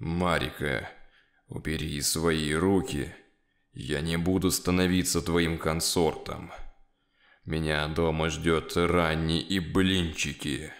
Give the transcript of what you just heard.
«Марика, убери свои руки. Я не буду становиться твоим консортом. Меня дома ждет ранни и блинчики».